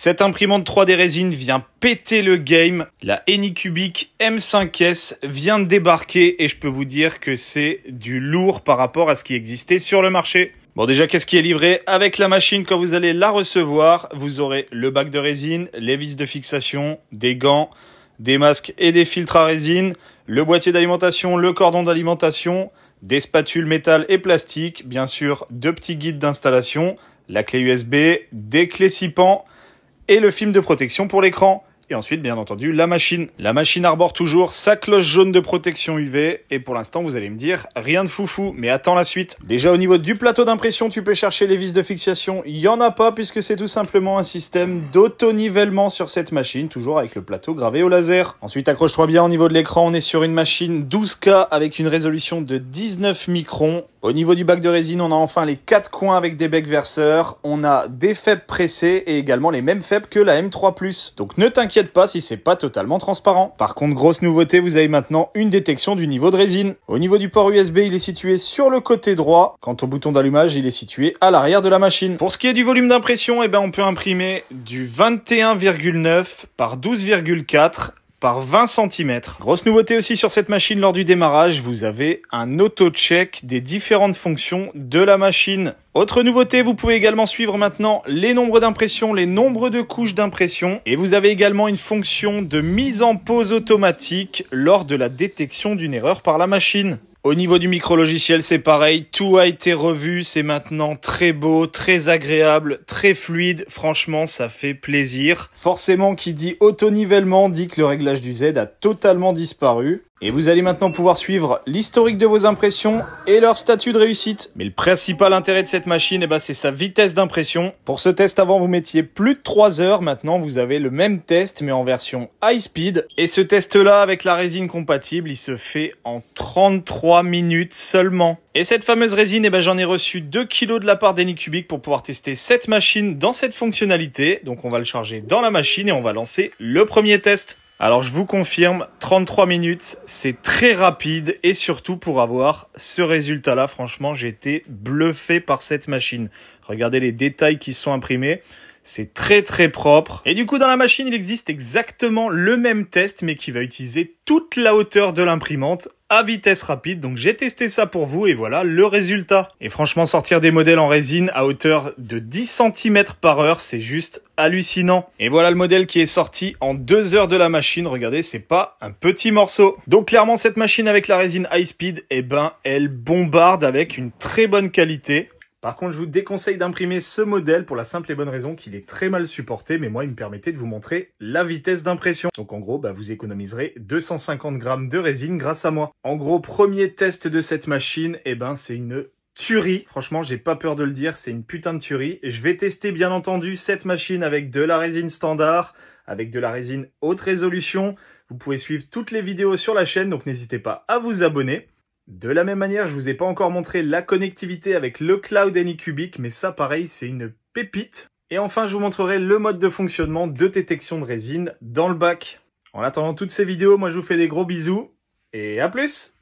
Cette imprimante 3D résine vient péter le game. La Anycubic M5S vient de débarquer et je peux vous dire que c'est du lourd par rapport à ce qui existait sur le marché. Bon déjà, qu'est-ce qui est livré avec la machine quand vous allez la recevoir Vous aurez le bac de résine, les vis de fixation, des gants, des masques et des filtres à résine, le boîtier d'alimentation, le cordon d'alimentation, des spatules métal et plastique, bien sûr deux petits guides d'installation, la clé USB, des clés sipants, et le film de protection pour l'écran. Et ensuite, bien entendu, la machine. La machine arbore toujours sa cloche jaune de protection UV. Et pour l'instant, vous allez me dire, rien de foufou, mais attends la suite. Déjà, au niveau du plateau d'impression, tu peux chercher les vis de fixation. Il n'y en a pas, puisque c'est tout simplement un système d'autonivellement sur cette machine, toujours avec le plateau gravé au laser. Ensuite, accroche-toi bien au niveau de l'écran, on est sur une machine 12K avec une résolution de 19 microns au niveau du bac de résine, on a enfin les quatre coins avec des becs verseurs. On a des faibles pressés et également les mêmes faibles que la M3+. Donc ne t'inquiète pas si c'est pas totalement transparent. Par contre, grosse nouveauté, vous avez maintenant une détection du niveau de résine. Au niveau du port USB, il est situé sur le côté droit. Quant au bouton d'allumage, il est situé à l'arrière de la machine. Pour ce qui est du volume d'impression, eh ben on peut imprimer du 21,9 par 12,4 par 20 cm. Grosse nouveauté aussi sur cette machine lors du démarrage, vous avez un auto-check des différentes fonctions de la machine. Autre nouveauté, vous pouvez également suivre maintenant les nombres d'impressions, les nombres de couches d'impression et vous avez également une fonction de mise en pause automatique lors de la détection d'une erreur par la machine. Au niveau du micro-logiciel, c'est pareil, tout a été revu, c'est maintenant très beau, très agréable, très fluide, franchement ça fait plaisir. Forcément qui dit auto-nivellement dit que le réglage du Z a totalement disparu. Et vous allez maintenant pouvoir suivre l'historique de vos impressions et leur statut de réussite. Mais le principal intérêt de cette machine, eh ben, c'est sa vitesse d'impression. Pour ce test, avant vous mettiez plus de 3 heures, maintenant vous avez le même test mais en version high speed. Et ce test-là, avec la résine compatible, il se fait en 33 minutes seulement. Et cette fameuse résine, eh ben, j'en ai reçu 2 kilos de la part d'Enicubic pour pouvoir tester cette machine dans cette fonctionnalité. Donc on va le charger dans la machine et on va lancer le premier test. Alors je vous confirme, 33 minutes, c'est très rapide et surtout pour avoir ce résultat-là, franchement, j'étais bluffé par cette machine. Regardez les détails qui sont imprimés. C'est très très propre. Et du coup, dans la machine, il existe exactement le même test, mais qui va utiliser toute la hauteur de l'imprimante à vitesse rapide. Donc j'ai testé ça pour vous et voilà le résultat. Et franchement, sortir des modèles en résine à hauteur de 10 cm par heure, c'est juste hallucinant. Et voilà le modèle qui est sorti en deux heures de la machine. Regardez, c'est pas un petit morceau. Donc clairement, cette machine avec la résine high speed, eh ben, elle bombarde avec une très bonne qualité. Par contre, je vous déconseille d'imprimer ce modèle pour la simple et bonne raison qu'il est très mal supporté, mais moi, il me permettait de vous montrer la vitesse d'impression. Donc en gros, bah, vous économiserez 250 grammes de résine grâce à moi. En gros, premier test de cette machine, eh ben, c'est une tuerie. Franchement, j'ai pas peur de le dire, c'est une putain de tuerie. Je vais tester, bien entendu, cette machine avec de la résine standard, avec de la résine haute résolution. Vous pouvez suivre toutes les vidéos sur la chaîne, donc n'hésitez pas à vous abonner. De la même manière, je vous ai pas encore montré la connectivité avec le Cloud AnyCubic, mais ça pareil, c'est une pépite. Et enfin, je vous montrerai le mode de fonctionnement de détection de résine dans le bac. En attendant toutes ces vidéos, moi je vous fais des gros bisous et à plus